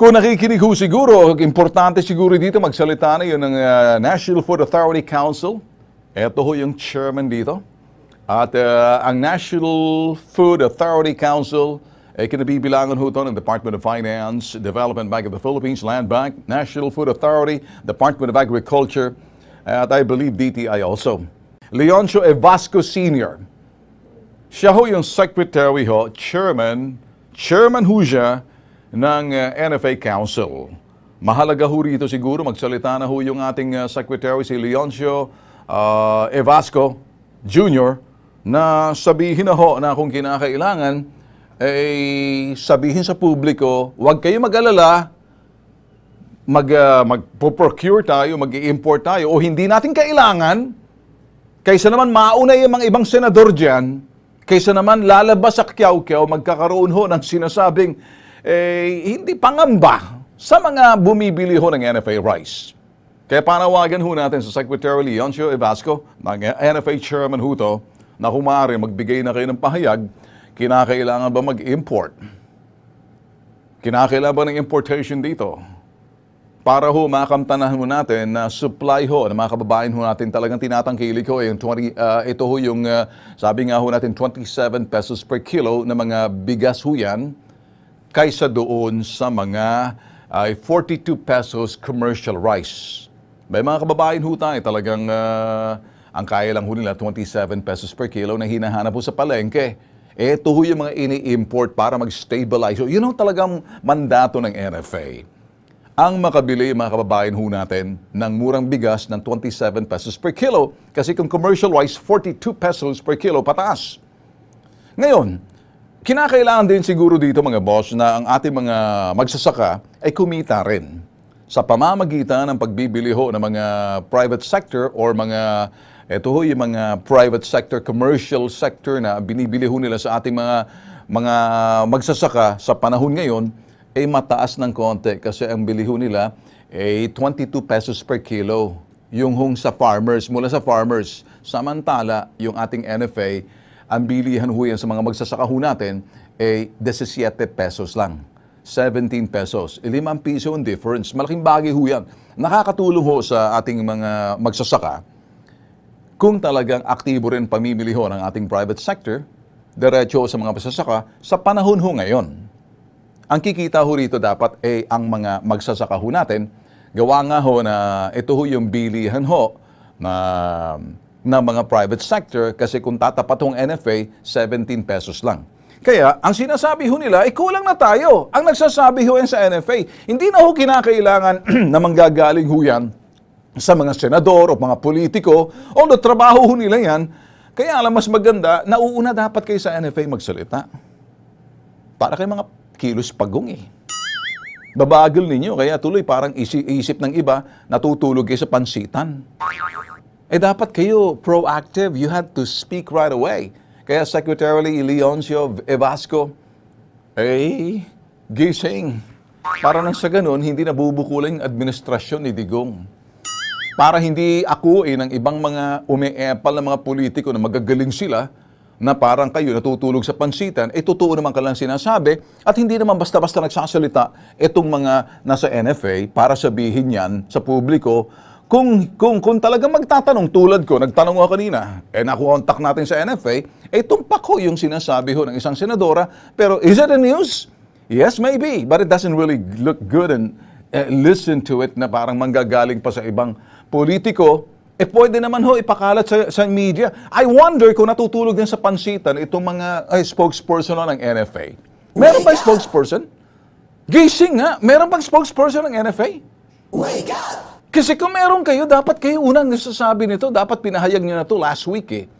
Kung nakikinig ho siguro, importante siguro dito magsalita na yun ng uh, National Food Authority Council. Ito ho yung chairman dito. At uh, ang National Food Authority Council ay eh, kinabibilangan ho ito ng Department of Finance, Development Bank of the Philippines, Land Bank, National Food Authority, Department of Agriculture, at I believe DTI also. Leoncio Evasco Sr. Siya ho yung secretary ho, chairman, chairman ho siya ng eh, NFA Council. Mahalaga ho rito siguro, magsalita na ho yung ating uh, secretary si Leoncio uh, Evasco Jr. na sabihin na ho na kung kinakailangan, ay eh, sabihin sa publiko, huwag kayo mag-alala, mag, uh, ah, mag-procure tayo, mag-import tayo, o hindi natin kailangan, kaysa naman mauna yung mga ibang senador dyan, kaysa naman lalabas sa kyaw-kyaw, magkakaroon ho ng sinasabing eh, hindi pangamba sa mga bumibili ho ng NFA rice. Kaya panawagan ho natin sa Secretary Leoncio Evasco ng NFA Chairman Huto na kumari magbigay na kayo ng pahayag, kinakailangan ba mag-import? Kinakailangan ba ng importation dito? Para ho makamtanahan ho natin na supply ho ng mga kababayan ho natin talagang tinatangkilik ho yung 20, uh, ah, ito ho yung uh, sabi nga ho natin 27 pesos per kilo na mga bigas ho yan kaysa doon sa mga ay 42 pesos commercial rice. May mga kababayan ho tayo talagang uh, ang kaya lang ho nila 27 pesos per kilo na hinahanap ho sa palengke. Ito ho yung mga ini-import para mag-stabilize. So, yun know, talagang mandato ng NFA. Ang makabili mga kababayan ho natin ng murang bigas ng 27 pesos per kilo kasi kung commercial rice, 42 pesos per kilo pataas. Ngayon, kinakailangan din siguro dito mga boss na ang ating mga magsasaka ay kumita rin sa pamamagitan ng pagbibili ho ng mga private sector or mga ito ho yung mga private sector, commercial sector na binibili ho nila sa ating mga mga magsasaka sa panahon ngayon ay eh, mataas ng konti kasi ang bili ho nila ay eh, 22 pesos per kilo yung hong sa farmers mula sa farmers samantala yung ating NFA ang bilihan ho yan sa mga magsasaka ho natin ay eh, 17 pesos lang. 17 pesos. 5 eh, piso ang difference. Malaking bagay ho yan. Nakakatulong ho sa ating mga magsasaka kung talagang aktibo rin pamimili ho ng ating private sector, diretso sa mga magsasaka sa panahon ho ngayon. Ang kikita ho rito dapat ay eh, ang mga magsasaka ho natin. Gawa nga ho na ito ho yung bilihan ho na ng mga private sector kasi kung tatapat tong NFA, 17 pesos lang. Kaya, ang sinasabi ho nila, ay eh, kulang na tayo. Ang nagsasabi ho yan sa NFA, hindi na ho kinakailangan na manggagaling ho yan sa mga senador o mga politiko, although trabaho ho nila yan, kaya alam mas maganda, nauuna dapat kay sa NFA magsalita. Para kay mga kilos pagong eh. Babagal ninyo, kaya tuloy parang isip, isip ng iba, natutulog kayo sa pansitan eh dapat kayo proactive. You had to speak right away. Kaya Secretary Leoncio Evasco, eh, gising. Para nang sa ganun, hindi nabubukulan yung administrasyon ni Digong. Para hindi akuin ng ibang mga umeepal na mga politiko na magagaling sila, na parang kayo natutulog sa pansitan, eh totoo naman ka lang sinasabi at hindi naman basta-basta nagsasalita itong mga nasa NFA para sabihin yan sa publiko kung, kung, kung talaga magtatanong tulad ko, nagtanong ako kanina, eh nakukontak natin sa NFA, eh tumpak ko yung sinasabi ho ng isang senadora, pero is it a news? Yes, maybe, but it doesn't really look good and eh, listen to it na parang manggagaling pa sa ibang politiko, eh pwede naman ho ipakalat sa, sa media. I wonder kung natutulog din sa pansitan itong mga eh, spokesperson ng NFA. Meron ba spokesperson? Gising nga, meron bang spokesperson ng NFA? Wake up! Kasi kung meron kayo, dapat kayo unang nasasabi nito, dapat pinahayag nyo na to last week eh.